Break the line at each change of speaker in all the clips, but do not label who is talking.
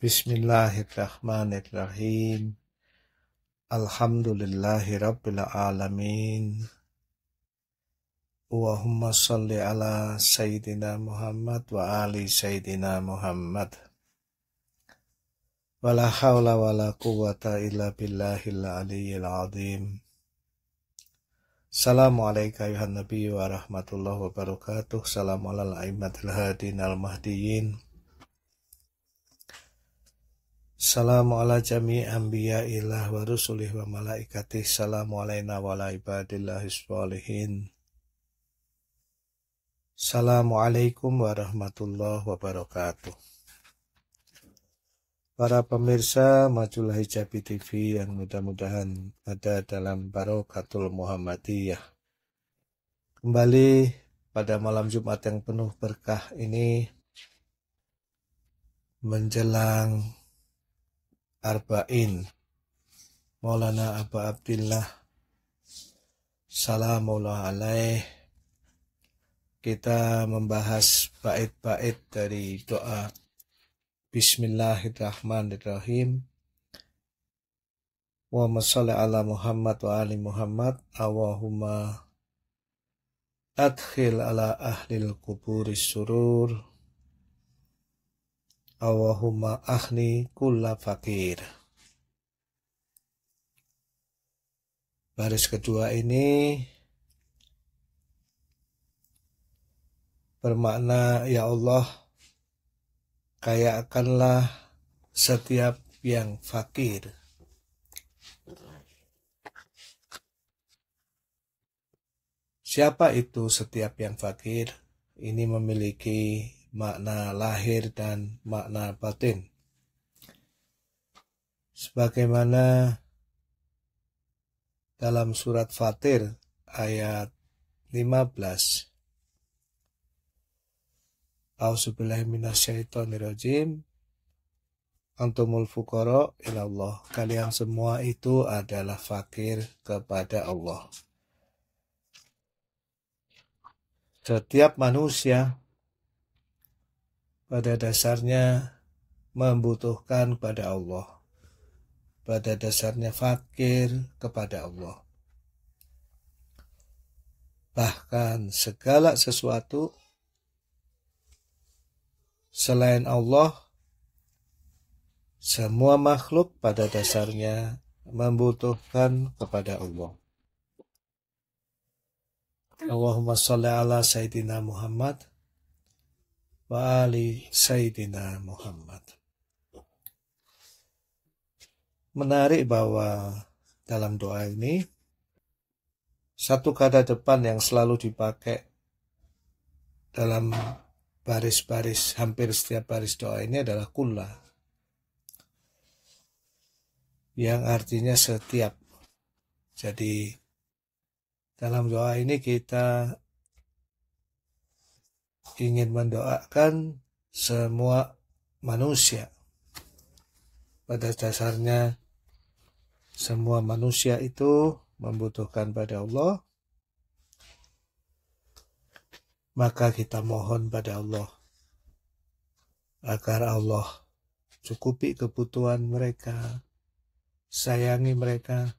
Bismillahirrahmanirrahim. Alhamdulillahi Rabbil Alamin. Allahumma salli ala Sayyidina Muhammad wa ali Sayyidina Muhammad. Wala hawla wala quwata illa billahil aliyyil azim. Assalamualaikum wa wabarakatuh. Salam alal aimatil hadin al-mahdiyin. Salamu ala jami ambiya ilah wa rusulih wa malaikatih Salamu alaina wa ala Assalamualaikum warahmatullahi wabarakatuh Para pemirsa Majulah Hijabi TV yang mudah-mudahan ada dalam Barokatul Muhammadiyah Kembali pada malam Jumat yang penuh berkah ini Menjelang Arba'in Maulana Abu Abdillah Salamullah alaih Kita membahas bait-bait dari doa Bismillahirrahmanirrahim Wa masalli ala Muhammad wa ali Muhammad Allahumma Adkhil ala ahlil kuburi surur Allahumma ahni kulla fakir. Baris kedua ini bermakna ya Allah kayakanlah setiap yang fakir. Siapa itu setiap yang fakir? Ini memiliki makna lahir dan makna batin. Sebagaimana dalam surat Fatir ayat 15. A'udzubillahi minasyaitonirrajim. Antumul fuqara ilallah. Kalian semua itu adalah fakir kepada Allah. Setiap manusia pada dasarnya membutuhkan kepada Allah. Pada dasarnya fakir kepada Allah. Bahkan segala sesuatu selain Allah, semua makhluk pada dasarnya membutuhkan kepada Allah. Allahumma salli ala Sayyidina Muhammad wali Sayyidina Muhammad. Menarik bahwa dalam doa ini, satu kata depan yang selalu dipakai dalam baris-baris, hampir setiap baris doa ini adalah kula. Yang artinya setiap. Jadi dalam doa ini kita ingin mendoakan semua manusia. Pada dasarnya, semua manusia itu membutuhkan pada Allah, maka kita mohon pada Allah agar Allah cukupi kebutuhan mereka, sayangi mereka,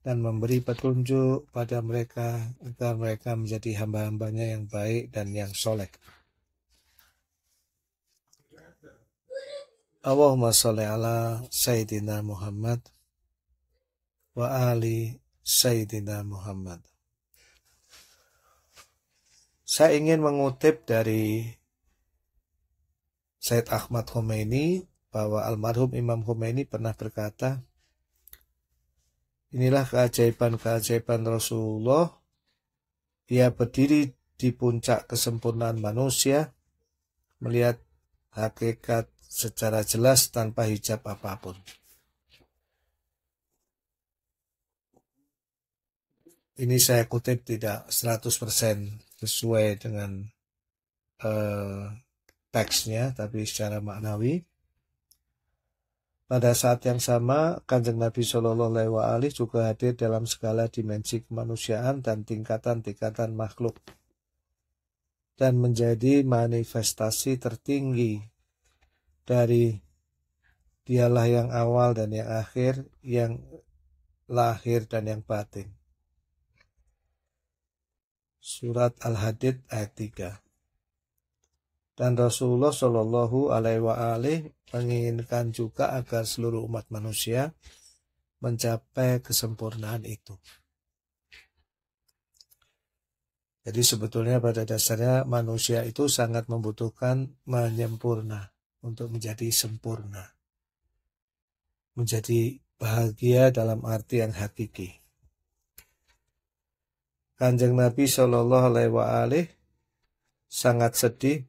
dan memberi petunjuk pada mereka agar mereka menjadi hamba-hambanya yang baik dan yang soleh. Allahumma salli ala Sayyidina Muhammad wa ali Sayyidina Muhammad. Saya ingin mengutip dari Said Ahmad Khomeini bahwa almarhum Imam Khomeini pernah berkata, Inilah keajaiban-keajaiban Rasulullah. Ia berdiri di puncak kesempurnaan manusia, melihat hakikat secara jelas tanpa hijab apapun. Ini saya kutip tidak 100% sesuai dengan uh, teksnya, tapi secara maknawi pada saat yang sama, Kanjeng Nabi Shallallahu Alaihi Wasallam juga hadir dalam segala dimensi kemanusiaan dan tingkatan-tingkatan makhluk, dan menjadi manifestasi tertinggi dari dialah yang awal dan yang akhir, yang lahir dan yang batin. Surat Al-Hadid ayat 3 dan Rasulullah Shallallahu Alaihi Wasallam menginginkan juga agar seluruh umat manusia mencapai kesempurnaan itu. Jadi sebetulnya pada dasarnya manusia itu sangat membutuhkan menyempurna untuk menjadi sempurna. Menjadi bahagia dalam arti yang hakiki. Kanjeng Nabi Shallallahu Alaihi Wasallam sangat sedih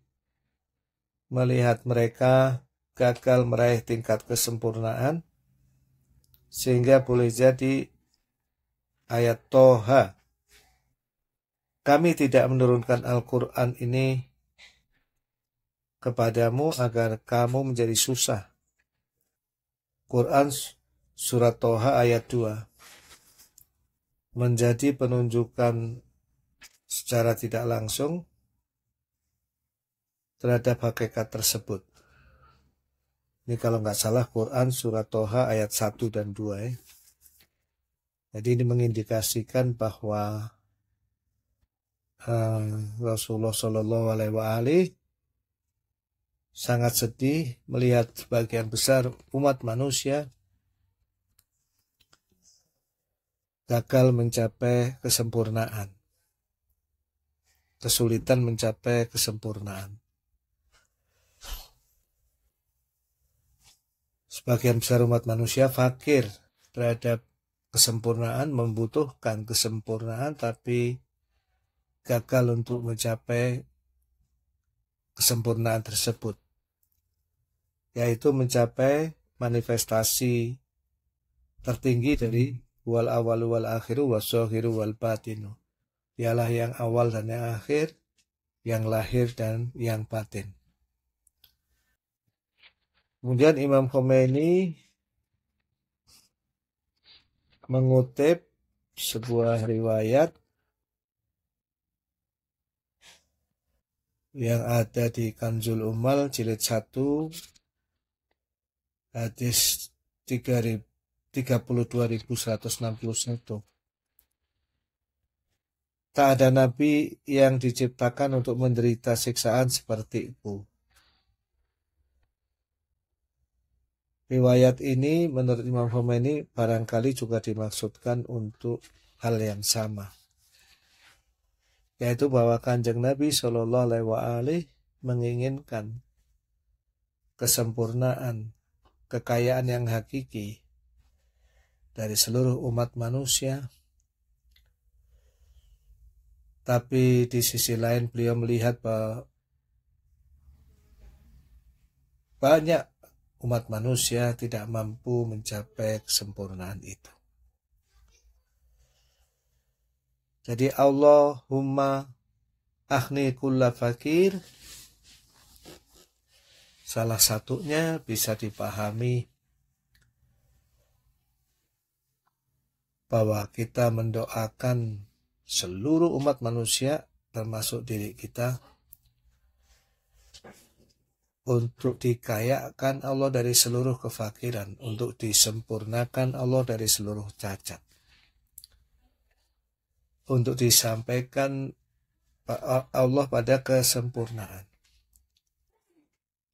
melihat mereka gagal meraih tingkat kesempurnaan sehingga boleh jadi ayat Toha kami tidak menurunkan Al-Quran ini kepadamu agar kamu menjadi susah. Quran Surat Toha ayat 2 menjadi penunjukan secara tidak langsung terhadap hakikat tersebut. Ini kalau nggak salah Quran surat Toha ayat 1 dan 2 ya. Eh. Jadi ini mengindikasikan bahwa uh, Rasulullah Shallallahu Alaihi Wasallam sangat sedih melihat sebagian besar umat manusia gagal mencapai kesempurnaan, kesulitan mencapai kesempurnaan. Sebagian besar umat manusia fakir terhadap kesempurnaan, membutuhkan kesempurnaan, tapi gagal untuk mencapai kesempurnaan tersebut, yaitu mencapai manifestasi tertinggi dari wal awal wal akhiru wasohiru wal batinu. Dialah yang awal dan yang akhir, yang lahir dan yang batin. Kemudian Imam Khomeini mengutip sebuah riwayat yang ada di Kanzul Umal jilid 1 hadis 32161 Tak ada nabi yang diciptakan untuk menderita siksaan seperti itu riwayat ini menurut Imam Khomeini barangkali juga dimaksudkan untuk hal yang sama yaitu bahwa kanjeng Nabi Shallallahu Alaihi Wasallam menginginkan kesempurnaan kekayaan yang hakiki dari seluruh umat manusia tapi di sisi lain beliau melihat bahwa banyak umat manusia tidak mampu mencapai kesempurnaan itu. Jadi Allahumma ahni kulla fakir salah satunya bisa dipahami bahwa kita mendoakan seluruh umat manusia termasuk diri kita untuk dikayakan Allah dari seluruh kefakiran, untuk disempurnakan Allah dari seluruh cacat, untuk disampaikan Allah pada kesempurnaan,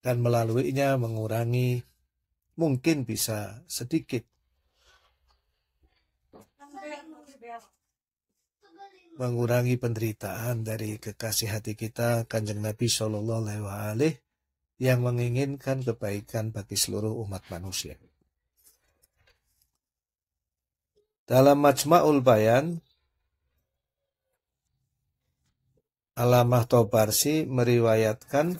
dan melaluinya mengurangi mungkin bisa sedikit mengurangi penderitaan dari kekasih hati kita Kanjeng Nabi Shallallahu Alaihi yang menginginkan kebaikan bagi seluruh umat manusia. Dalam Majma'ul Bayan, Alamah Tobarsi meriwayatkan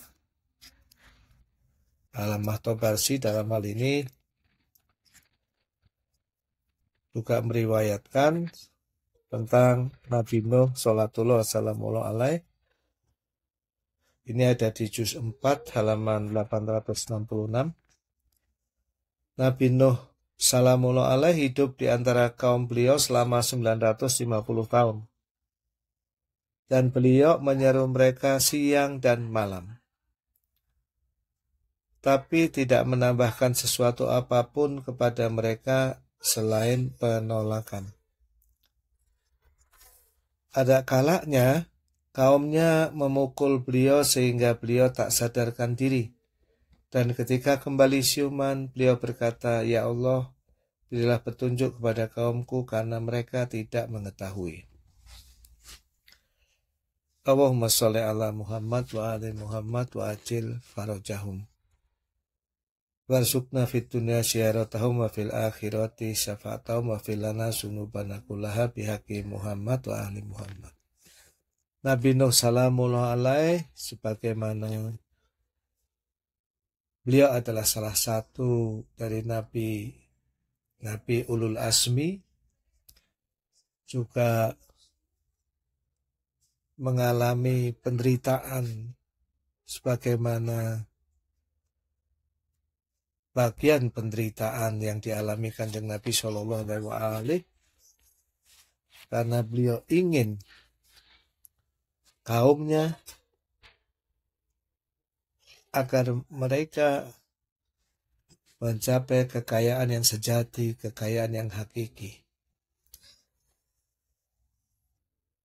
Alamah Tobarsi dalam hal ini juga meriwayatkan tentang Nabi Nuh Salatullah Assalamualaikum Alaih ini ada di juz 4 halaman 866. Nabi Nuh Salamullah alaih hidup di antara kaum beliau selama 950 tahun. Dan beliau menyeru mereka siang dan malam. Tapi tidak menambahkan sesuatu apapun kepada mereka selain penolakan. Ada kalanya Kaumnya memukul beliau sehingga beliau tak sadarkan diri. Dan ketika kembali siuman, beliau berkata, Ya Allah, berilah petunjuk kepada kaumku karena mereka tidak mengetahui. Allahumma salli ala Muhammad wa ali Muhammad wa ajil farajahum. Warsukna fid dunia syaratahum wa fil akhirati syafaatahum wa fil lana sunubana kullaha Muhammad wa ahli Muhammad. Nabi Nuh salamullah alaih sebagaimana beliau adalah salah satu dari nabi nabi ulul asmi juga mengalami penderitaan sebagaimana bagian penderitaan yang dialami kanjeng Nabi Shallallahu Alaihi Wasallam karena beliau ingin kaumnya agar mereka mencapai kekayaan yang sejati, kekayaan yang hakiki.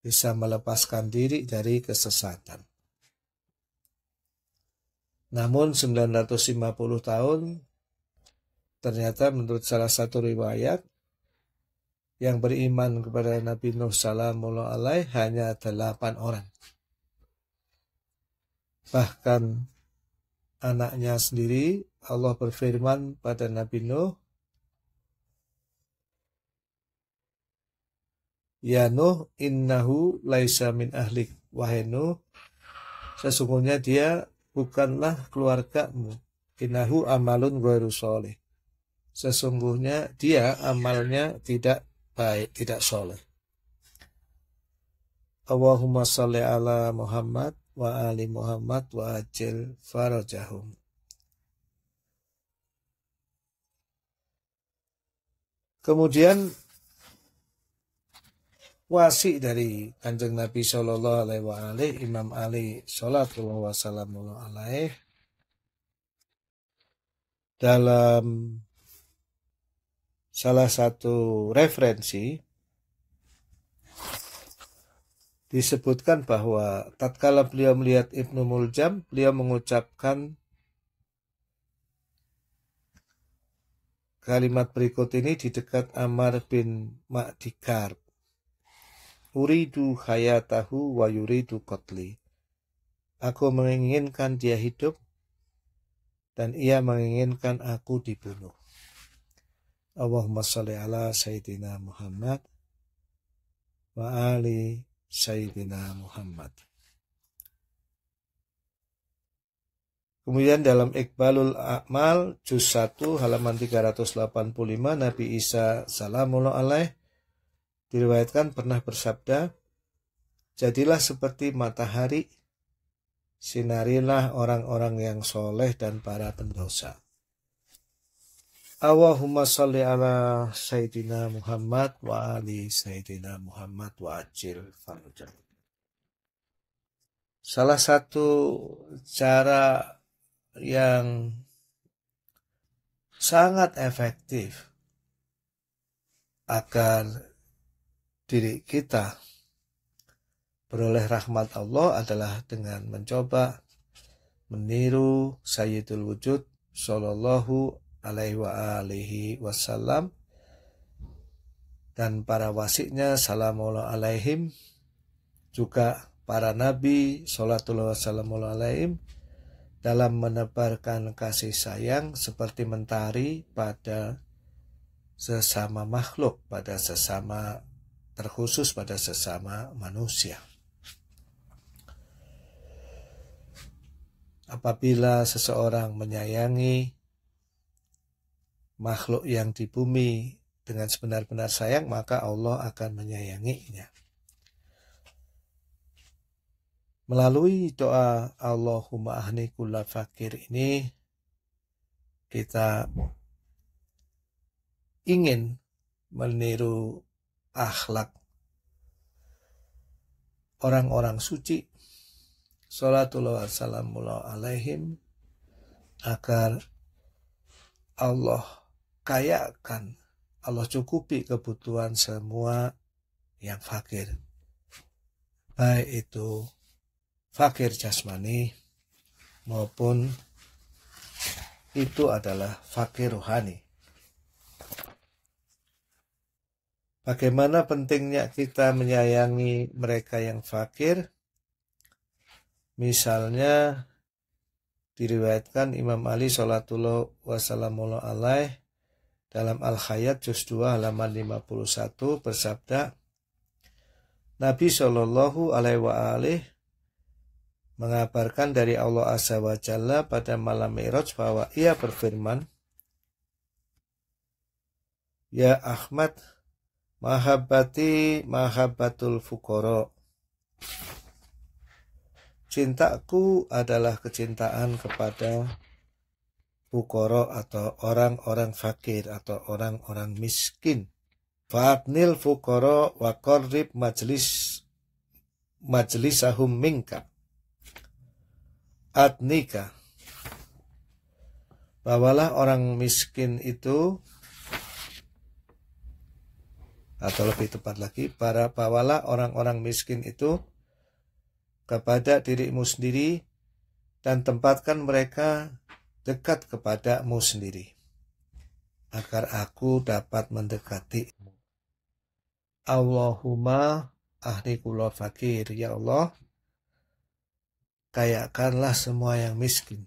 Bisa melepaskan diri dari kesesatan. Namun 950 tahun ternyata menurut salah satu riwayat yang beriman kepada Nabi Nuh Salamullah alaih hanya delapan orang. Bahkan anaknya sendiri Allah berfirman pada Nabi Nuh Ya Nuh innahu laisa min ahlik Wahai Nuh Sesungguhnya dia bukanlah keluargamu Innahu amalun ghairu soleh Sesungguhnya dia amalnya tidak baik, tidak soleh. Allahumma salli ala Muhammad wa ali Muhammad wa ajil farajahum. Kemudian wasi dari kanjeng Nabi Shallallahu Alaihi Wasallam Imam Ali Shallallahu Wasallam Alaihi dalam salah satu referensi disebutkan bahwa tatkala beliau melihat Ibnu Muljam, beliau mengucapkan kalimat berikut ini di dekat Amar bin Ma'dikar. Uridu hayatahu wa yuridu kotli. Aku menginginkan dia hidup dan ia menginginkan aku dibunuh. Allahumma salli ala Sayyidina Muhammad wa ali Sayyidina Muhammad. Kemudian dalam Iqbalul A'mal juz 1 halaman 385 Nabi Isa salamullah alaih diriwayatkan pernah bersabda Jadilah seperti matahari sinarilah orang-orang yang soleh dan para pendosa. Allahumma salli ala Sayyidina Muhammad wa ali Sayyidina Muhammad wa ajil farujan. Salah satu cara yang sangat efektif agar diri kita beroleh rahmat Allah adalah dengan mencoba meniru Sayyidul Wujud Sallallahu alaihi wa alihi wasallam dan para wasiknya salamullah alaihim juga para nabi salatullah wasallamullah alaihim dalam menebarkan kasih sayang seperti mentari pada sesama makhluk pada sesama terkhusus pada sesama manusia apabila seseorang menyayangi makhluk yang di bumi dengan sebenar-benar sayang, maka Allah akan menyayanginya. Melalui doa Allahumma ahni kulla fakir ini, kita ingin meniru akhlak orang-orang suci Salatullah wassalamu'ala alaihim agar Allah kayakan, Allah cukupi kebutuhan semua yang fakir. Baik itu fakir jasmani maupun itu adalah fakir rohani. Bagaimana pentingnya kita menyayangi mereka yang fakir? Misalnya diriwayatkan Imam Ali Shallallahu Alaihi alaih dalam al khayat juz 2 halaman 51 bersabda Nabi Shallallahu alaihi wa alih mengabarkan dari Allah Azza wa Jalla pada malam Mi'raj bahwa ia berfirman Ya Ahmad Mahabbati mahabbatul fukoro Cintaku adalah kecintaan kepada fukoro atau orang-orang fakir atau orang-orang miskin. Fa'atnil fukoro wa korrib majlis majlisahum minka. Atnika. Bawalah orang miskin itu atau lebih tepat lagi para bawalah orang-orang miskin itu kepada dirimu sendiri dan tempatkan mereka dekat kepadamu sendiri, agar aku dapat mendekatimu. Allahumma ahlikullah fakir, ya Allah, kayakanlah semua yang miskin.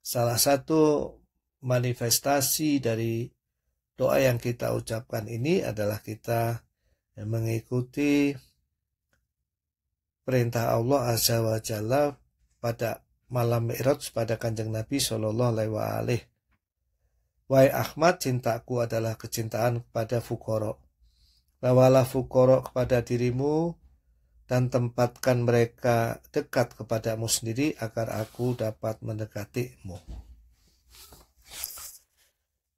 Salah satu manifestasi dari doa yang kita ucapkan ini adalah kita mengikuti perintah Allah Azza wa Jalla pada malam Mi'raj pada kanjeng Nabi Shallallahu Alaihi wasallam Wahai Ahmad, cintaku adalah kecintaan kepada fukorok Bawalah fukorok kepada dirimu dan tempatkan mereka dekat kepadamu sendiri agar aku dapat mendekatimu.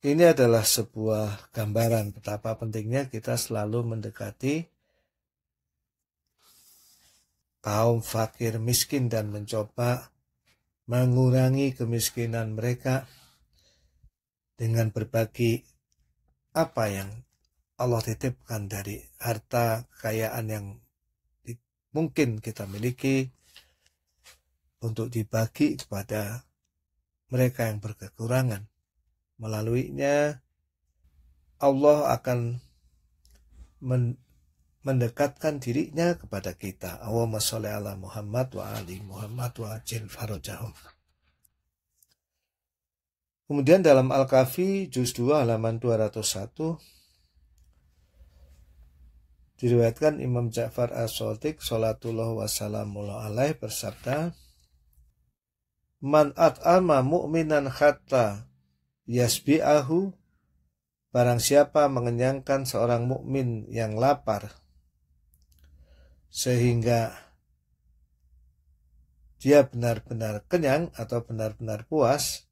Ini adalah sebuah gambaran betapa pentingnya kita selalu mendekati kaum fakir miskin dan mencoba mengurangi kemiskinan mereka dengan berbagi apa yang Allah titipkan dari harta kekayaan yang mungkin kita miliki untuk dibagi kepada mereka yang berkekurangan. Melaluinya Allah akan mendekatkan dirinya kepada kita. Allahumma sholli ala Muhammad wa ali Muhammad wa ajil farajahum. Kemudian dalam Al-Kafi juz 2 halaman 201 diriwayatkan Imam Ja'far As-Sadiq salatullah wasallamullah alaihi bersabda Man at'ama mu'minan hatta yasbi'ahu Barang siapa mengenyangkan seorang mukmin yang lapar sehingga dia benar-benar kenyang atau benar-benar puas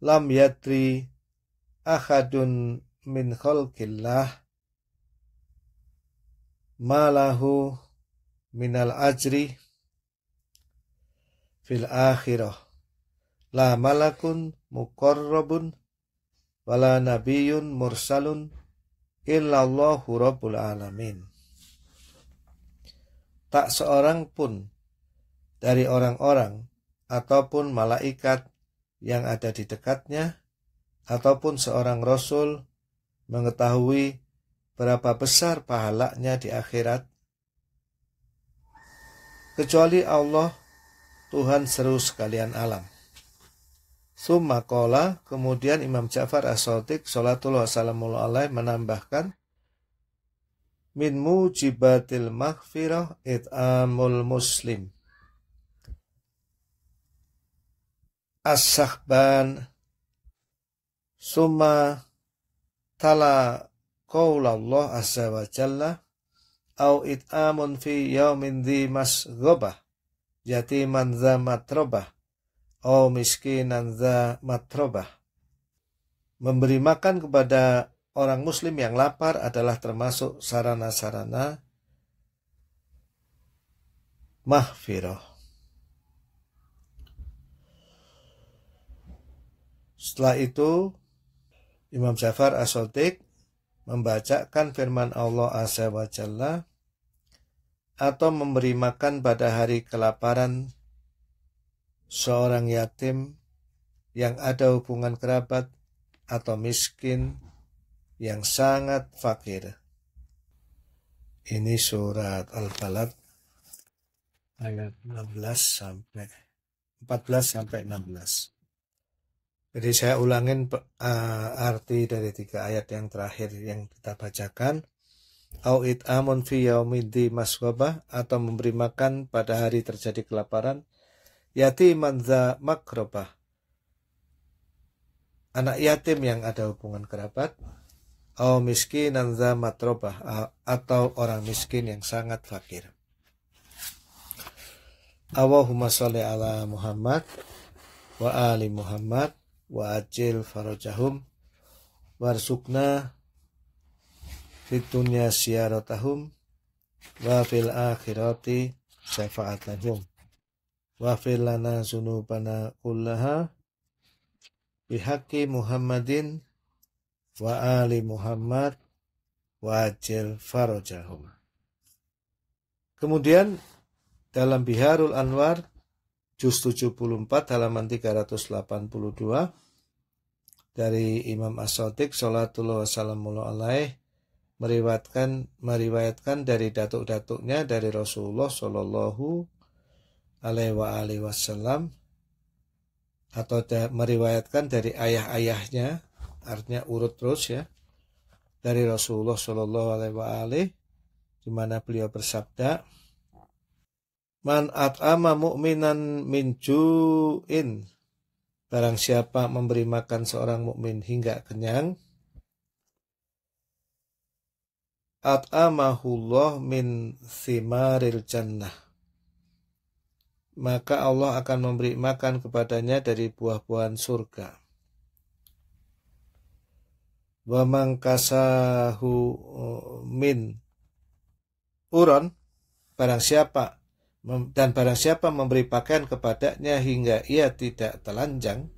lam yatri ahadun min khalqillah malahu minal ajri fil akhirah la malakun muqarrabun wala nabiyyun mursalun illallahu rabbul alamin tak seorang pun dari orang-orang ataupun malaikat yang ada di dekatnya ataupun seorang rasul mengetahui berapa besar pahalanya di akhirat kecuali Allah Tuhan seru sekalian alam. Summa kola, kemudian Imam Ja'far As-Sotik Salatullah menambahkan, min mujibatil maghfirah it'amul muslim as-sahban summa tala qawlallah azza wa jalla au it'amun fi yaumin dhi masghobah yatiman dha matrobah au miskinan dha matrobah memberi makan kepada orang muslim yang lapar adalah termasuk sarana-sarana mahfirah. Setelah itu Imam Jafar as membacakan firman Allah Azza wa Jalla atau memberi makan pada hari kelaparan seorang yatim yang ada hubungan kerabat atau miskin yang sangat fakir. Ini surat Al-Balad ayat 16 sampai 14 sampai 16. Jadi saya ulangin uh, arti dari tiga ayat yang terakhir yang kita bacakan. Au amun fi yaumidi maswabah atau memberi makan pada hari terjadi kelaparan. Yati manza makrobah. Anak yatim yang ada hubungan kerabat au miskinan za matrobah atau orang miskin yang sangat fakir. Allahumma sholli ala Muhammad wa ali Muhammad wa ajil farajahum warsukna fitunya siaratahum wa fil akhirati syafa'atahum wa fil lana sunubana kullaha bihaqi Muhammadin wa ali Muhammad wa ajil farajahum. Kemudian dalam Biharul Anwar juz 74 halaman 382 dari Imam As-Sotik Salatullah Wasallamullah Alaih meriwayatkan meriwayatkan dari datuk-datuknya dari Rasulullah Shallallahu Alaihi wa alihi Wasallam atau da, meriwayatkan dari ayah-ayahnya artinya urut terus ya dari Rasulullah Shallallahu Alaihi Wasallam di mana beliau bersabda man at'ama mu'minan min ju'in barang siapa memberi makan seorang mukmin hingga kenyang at'amahullah min thimaril jannah maka Allah akan memberi makan kepadanya dari buah-buahan surga wamangkasahu uh, min uron barang siapa dan barang siapa memberi pakaian kepadanya hingga ia tidak telanjang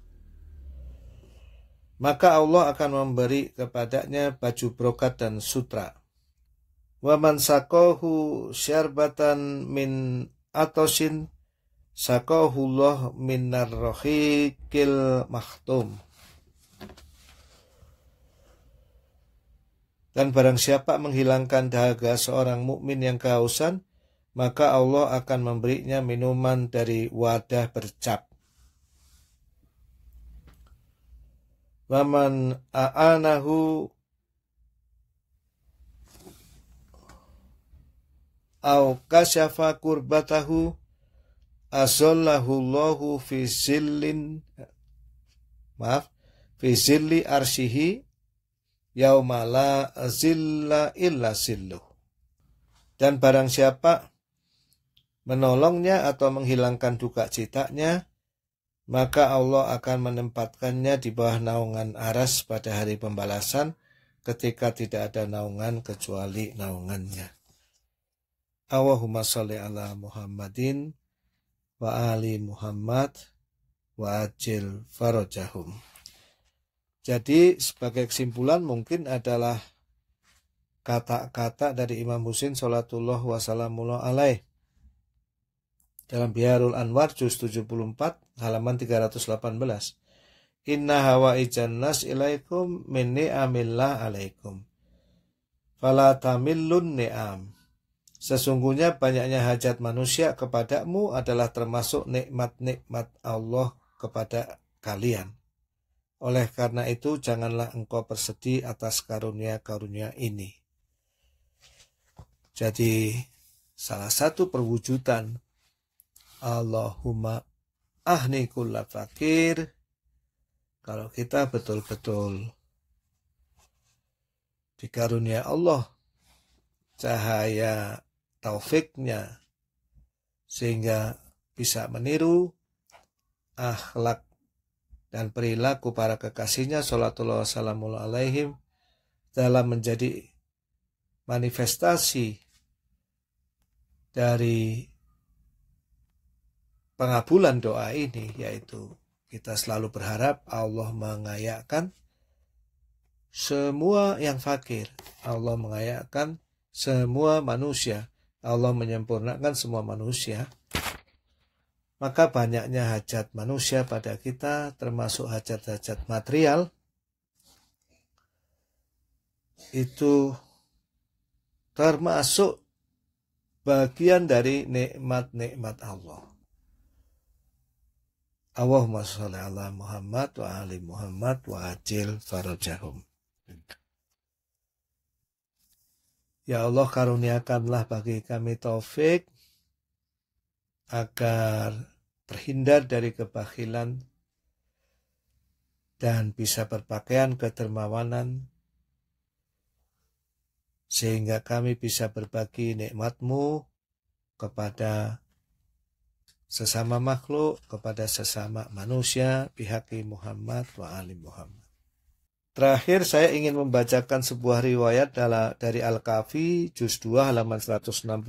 maka Allah akan memberi kepadanya baju brokat dan sutra waman sakohu syarbatan min atosin sakohullah min narrohikil mahtum Dan barang siapa menghilangkan dahaga seorang mukmin yang kehausan, maka Allah akan memberinya minuman dari wadah bercap. Waman a'anahu au kasyafa kurbatahu azallahu fi zillin maaf fi zilli arsihi Yaumala zilla illa zilluh. Dan barang siapa menolongnya atau menghilangkan duka citanya, maka Allah akan menempatkannya di bawah naungan aras pada hari pembalasan ketika tidak ada naungan kecuali naungannya. Allahumma sholli ala Muhammadin wa ali Muhammad wa ajil farajahum. Jadi sebagai kesimpulan mungkin adalah kata-kata dari Imam Husin Salatullah wassalamullah alaih dalam Biharul Anwar juz 74 halaman 318 Inna hawa ijannas ilaikum minni amillah alaikum Fala tamillun ni'am Sesungguhnya banyaknya hajat manusia kepadamu adalah termasuk nikmat-nikmat Allah kepada kalian oleh karena itu, janganlah engkau bersedih atas karunia-karunia ini. Jadi, salah satu perwujudan Allahumma ahni kulla fakir kalau kita betul-betul dikarunia Allah cahaya taufiknya sehingga bisa meniru akhlak dan perilaku para kekasihnya salatullah wassalamu alaihim dalam menjadi manifestasi dari pengabulan doa ini yaitu kita selalu berharap Allah mengayakan semua yang fakir Allah mengayakan semua manusia Allah menyempurnakan semua manusia maka banyaknya hajat manusia pada kita, termasuk hajat-hajat material, itu termasuk bagian dari nikmat-nikmat Allah. Allahumma sholli ala Muhammad wa ali Muhammad wa ajil farajahum. Ya Allah karuniakanlah bagi kami taufik agar terhindar dari kebakilan dan bisa berpakaian kedermawanan sehingga kami bisa berbagi nikmatmu kepada sesama makhluk, kepada sesama manusia, pihaki Muhammad wa ali Muhammad. Terakhir saya ingin membacakan sebuah riwayat dari Al-Kafi, Juz 2, halaman 164.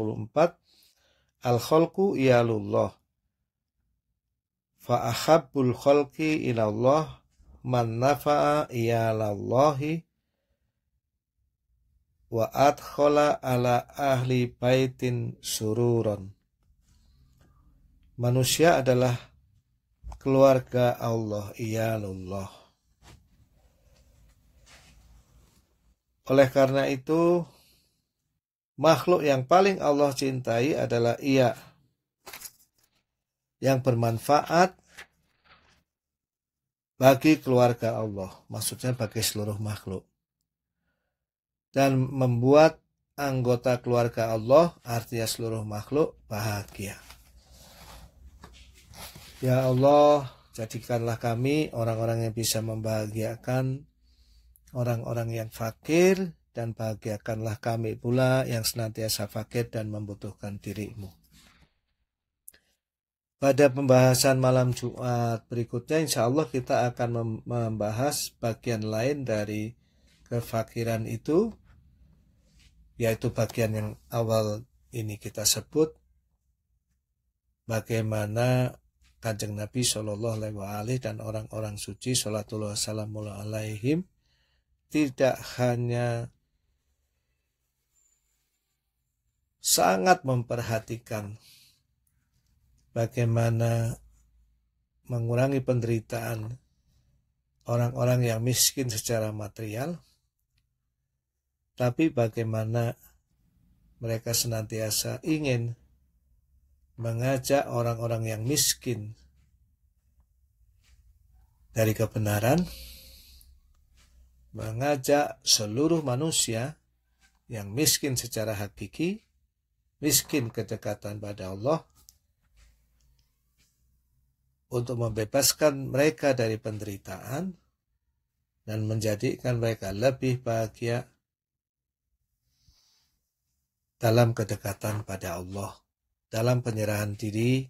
Al-Kholku Iyalullah fa ahabbul khalqi ila Allah man nafa'a iyalallahi wa adkhala ala ahli baitin sururon. Manusia adalah keluarga Allah, iyalullah. Oleh karena itu, makhluk yang paling Allah cintai adalah ia yang bermanfaat bagi keluarga Allah, maksudnya bagi seluruh makhluk. Dan membuat anggota keluarga Allah, artinya seluruh makhluk, bahagia. Ya Allah, jadikanlah kami orang-orang yang bisa membahagiakan orang-orang yang fakir, dan bahagiakanlah kami pula yang senantiasa fakir dan membutuhkan dirimu. Pada pembahasan malam Jumat berikutnya, insya Allah kita akan membahas bagian lain dari kefakiran itu, yaitu bagian yang awal ini kita sebut, bagaimana Kanjeng Nabi Shallallahu Alaihi Wasallam dan orang-orang suci Shallallahu Alaihim tidak hanya sangat memperhatikan bagaimana mengurangi penderitaan orang-orang yang miskin secara material, tapi bagaimana mereka senantiasa ingin mengajak orang-orang yang miskin dari kebenaran, mengajak seluruh manusia yang miskin secara hakiki, miskin kedekatan pada Allah, untuk membebaskan mereka dari penderitaan dan menjadikan mereka lebih bahagia dalam kedekatan pada Allah, dalam penyerahan diri,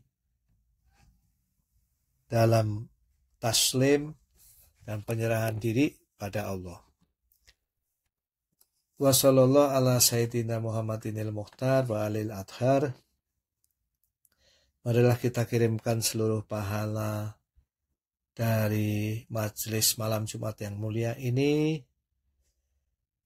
dalam taslim dan penyerahan diri pada Allah. Wassalamualaikum ala wabarakatuh. Marilah kita kirimkan seluruh pahala dari majelis malam Jumat yang mulia ini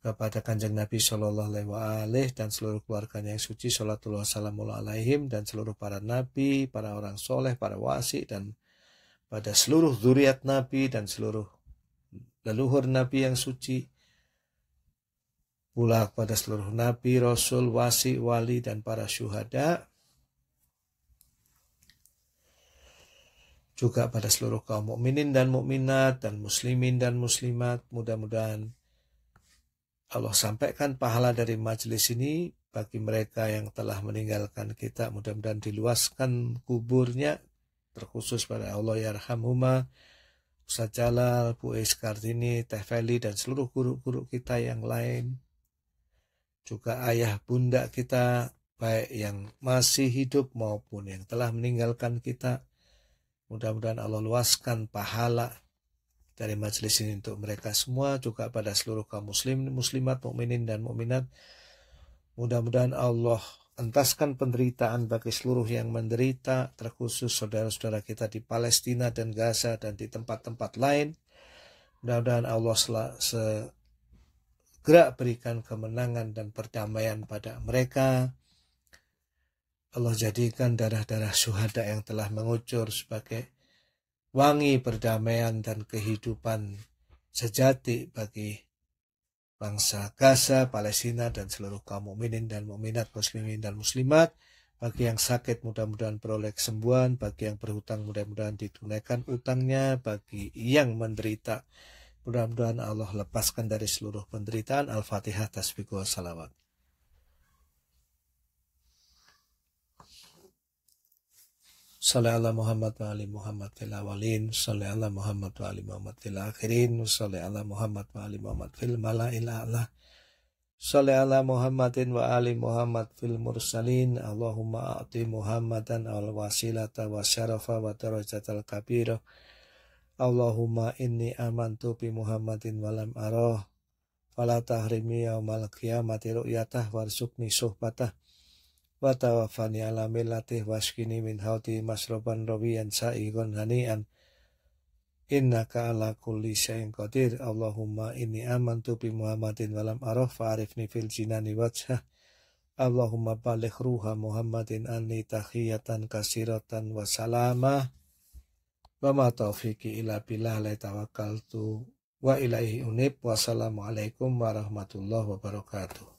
kepada kanjeng Nabi Shallallahu Alaihi Wasallam dan seluruh keluarganya yang suci Salatullah Salamu Alaihim dan seluruh para nabi, para orang soleh, para wasi dan pada seluruh zuriat Nabi dan seluruh leluhur Nabi yang suci pula kepada seluruh nabi, rasul, wasi, wali, dan para syuhada, juga pada seluruh kaum mukminin dan mukminat dan muslimin dan muslimat. Mudah-mudahan Allah sampaikan pahala dari majelis ini bagi mereka yang telah meninggalkan kita. Mudah-mudahan diluaskan kuburnya terkhusus pada Allah ya rahmahuma. Ustaz Jalal, Bu Iskardini Teh Feli, dan seluruh guru-guru kita yang lain. Juga ayah bunda kita, baik yang masih hidup maupun yang telah meninggalkan kita. Mudah-mudahan Allah luaskan pahala dari majelis ini untuk mereka semua juga pada seluruh kaum muslim, muslimat, mukminin dan mukminat. Mudah-mudahan Allah entaskan penderitaan bagi seluruh yang menderita, terkhusus saudara-saudara kita di Palestina dan Gaza dan di tempat-tempat lain. Mudah-mudahan Allah segera berikan kemenangan dan perdamaian pada mereka Allah jadikan darah-darah syuhada yang telah mengucur sebagai wangi perdamaian dan kehidupan sejati bagi bangsa Gaza, Palestina, dan seluruh kaum mukminin dan mukminat, muslimin dan muslimat. Bagi yang sakit mudah-mudahan beroleh kesembuhan, bagi yang berhutang mudah-mudahan ditunaikan utangnya, bagi yang menderita mudah-mudahan Allah lepaskan dari seluruh penderitaan. Al-Fatihah, tasbih, salawat. Salli ala Muhammad wa ali Muhammad fil awalin, salli ala Muhammad wa ali Muhammad fil akhirin, salli ala Muhammad wa ali Muhammad fil mala'il a'la. Salli Muhammadin wa ali Muhammad fil mursalin, Allahumma a'ti Muhammadan al wasilata wa syarafa wa darajatal kabira. Allahumma inni amantu bi Muhammadin walam aroh. Fala tahrimi yaumal qiyamati ru'yatah warzuqni suhbatah wa tawaffani ala millatih waskini min hauti masroban rawiyan sa'igon hani'an innaka ala kulli syai'in qadir Allahumma inni amantu bi Muhammadin walam araf fa'arifni fil jinani wajhah Allahumma balik ruha Muhammadin anni tahiyatan kasiratan wa salama wa ma taufiki ila billah la tawakkaltu wa ilaihi unib wassalamualaikum warahmatullahi wabarakatuh